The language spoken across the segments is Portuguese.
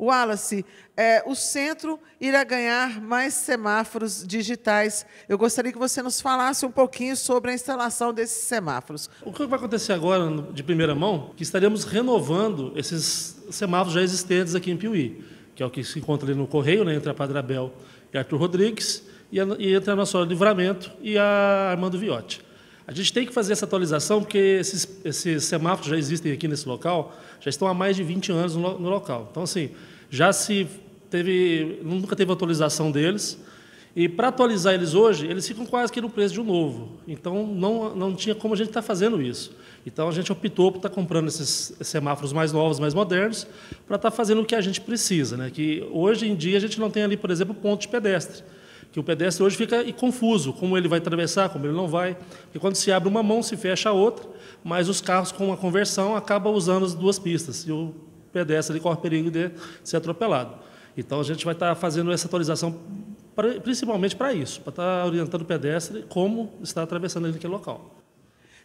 Wallace, é, o centro irá ganhar mais semáforos digitais. Eu gostaria que você nos falasse um pouquinho sobre a instalação desses semáforos. O que vai acontecer agora, de primeira mão, que estaremos renovando esses semáforos já existentes aqui em Piuí, que é o que se encontra ali no Correio, né, entre a Padre Abel e Arthur Rodrigues, e, a, e entre a Nossa Senhora do Livramento e a Armando Viotti. A gente tem que fazer essa atualização porque esses, esses semáforos já existem aqui nesse local, já estão há mais de 20 anos no, no local. Então, assim, já se teve, nunca teve atualização deles. E para atualizar eles hoje, eles ficam quase que no preço de um novo. Então, não, não tinha como a gente estar tá fazendo isso. Então, a gente optou por estar tá comprando esses semáforos mais novos, mais modernos, para estar tá fazendo o que a gente precisa. Né? Que hoje em dia, a gente não tem ali, por exemplo, ponto de pedestre que o pedestre hoje fica confuso, como ele vai atravessar, como ele não vai. E quando se abre uma mão, se fecha a outra, mas os carros com a conversão acabam usando as duas pistas e o pedestre corre perigo de ser atropelado. Então a gente vai estar tá fazendo essa atualização principalmente para isso, para estar tá orientando o pedestre como está atravessando aquele local.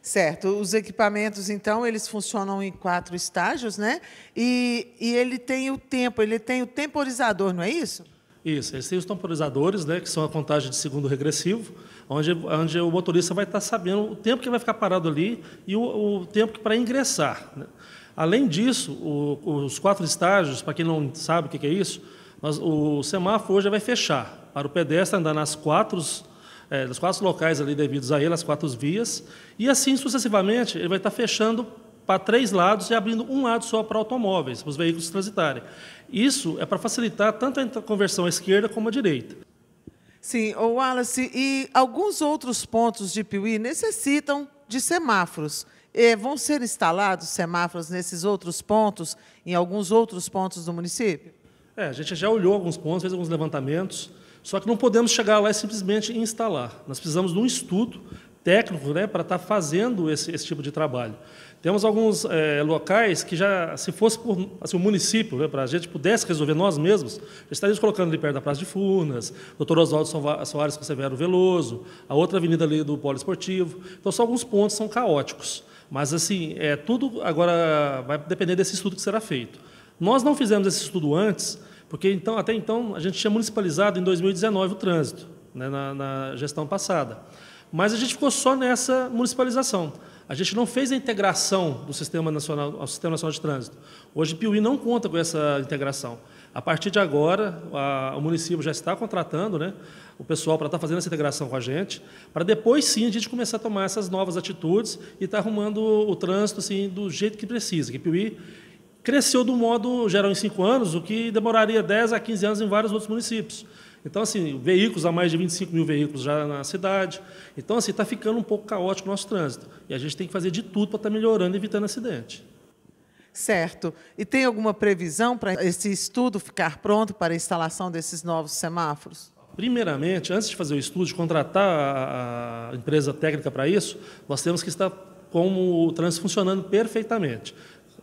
Certo. Os equipamentos, então, eles funcionam em quatro estágios, né? E, e ele tem o tempo, ele tem o temporizador, não é isso? Isso, eles têm os temporizadores, né, que são a contagem de segundo regressivo, onde, onde o motorista vai estar sabendo o tempo que vai ficar parado ali e o, o tempo para ingressar. Né? Além disso, o, os quatro estágios, para quem não sabe o que, é isso, nós, o semáforo hoje vai fechar para o pedestre andar nas quatro, é, eh, nos quatro locais ali devidos a ele, as quatro vias, e assim sucessivamente ele vai estar fechando para três lados e abrindo um lado só para automóveis, para os veículos transitarem. Isso é para facilitar tanto a conversão à esquerda como à direita. Sim, o Wallace, e alguns outros pontos de Piuí necessitam de semáforos. E eh, vão ser instalados semáforos nesses outros pontos, em alguns outros pontos do município? É, a gente já olhou alguns pontos, fez alguns levantamentos, só que não podemos chegar lá e simplesmente instalar. Nós precisamos de um estudo técnico né, para estar tá fazendo esse, esse tipo de trabalho. Temos alguns é, locais que já, se fosse por assim, o município, né, para a gente pudesse resolver nós mesmos, estaríamos colocando ali perto da Praça de Furnas, doutor Oswaldo Soares com Severo Veloso, a outra avenida ali do Polo Esportivo. Então, só alguns pontos são caóticos. Mas, assim, é, tudo agora vai depender desse estudo que será feito. Nós não fizemos esse estudo antes, porque então, até então a gente tinha municipalizado em 2019 o trânsito, né, na, na gestão passada. Mas a gente ficou só nessa municipalização. A gente não fez a integração do Sistema Nacional ao Sistema Nacional de Trânsito. Hoje, Piuí não conta com essa integração. A partir de agora, a, o município já está contratando né, o pessoal para estar tá fazendo essa integração com a gente, para depois sim a gente começar a tomar essas novas atitudes e estar tá arrumando o trânsito assim, do jeito que precisa. Que Piuí cresceu do modo geral em cinco anos, o que demoraria 10 a 15 anos em vários outros municípios. Então, assim, veículos, há mais de 25 mil veículos já na cidade. Então, assim, está ficando um pouco caótico o nosso trânsito. E a gente tem que fazer de tudo para estar tá melhorando e evitando acidente. Certo. E tem alguma previsão para esse estudo ficar pronto para a instalação desses novos semáforos? Primeiramente, antes de fazer o estudo, de contratar a empresa técnica para isso, nós temos que estar como o trânsito funcionando perfeitamente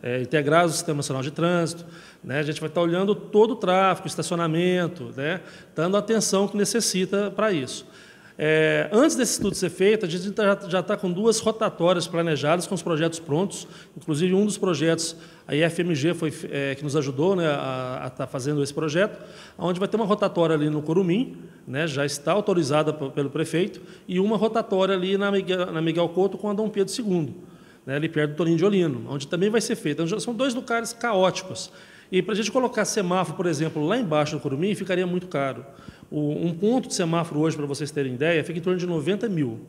é, integrados Sistema Nacional de Trânsito. Né? A gente vai estar olhando todo o tráfego, estacionamento, né? dando a atenção que necessita para isso. É, antes desse estudo ser feito, a gente tá, já está com duas rotatórias planejadas, com os projetos prontos. Inclusive, um dos projetos, a IFMG foi, é, que nos ajudou né, a estar tá fazendo esse projeto, onde vai ter uma rotatória ali no Corumim, né, já está autorizada pelo prefeito, e uma rotatória ali na Miguel, na Miguel Couto com a Dom Pedro II né, ali perto do Torinho de Olino, onde também vai ser feito. Então, são dois lugares caóticos. E para a gente colocar semáforo, por exemplo, lá embaixo do Curumim, ficaria muito caro. O, um ponto de semáforo hoje, para vocês terem ideia, fica em torno de 90 mil.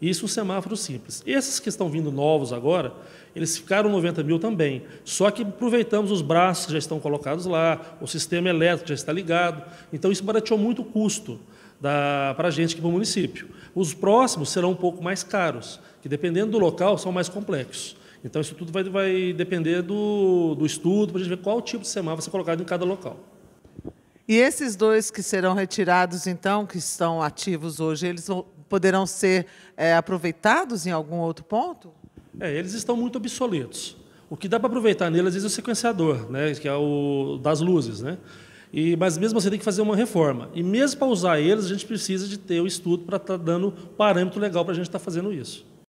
Isso um semáforo simples. Esses que estão vindo novos agora, eles ficaram 90 mil também. Só que aproveitamos os braços que já estão colocados lá, o sistema elétrico já está ligado. Então, isso barateou muito o custo para a gente aqui para o município. Os próximos serão um pouco mais caros, que dependendo do local são mais complexos. Então isso tudo vai, vai depender do, do estudo, para a gente ver qual tipo de semáforo vai ser colocado em cada local. E esses dois que serão retirados, então, que estão ativos hoje, eles vão, poderão ser é, aproveitados em algum outro ponto? É, eles estão muito obsoletos. O que dá para aproveitar neles é o sequenciador, né, que é o das luzes, né? E, mas mesmo assim tem que fazer uma reforma. E mesmo para usar eles, a gente precisa de ter o estudo para estar tá dando parâmetro legal para a gente estar tá fazendo isso.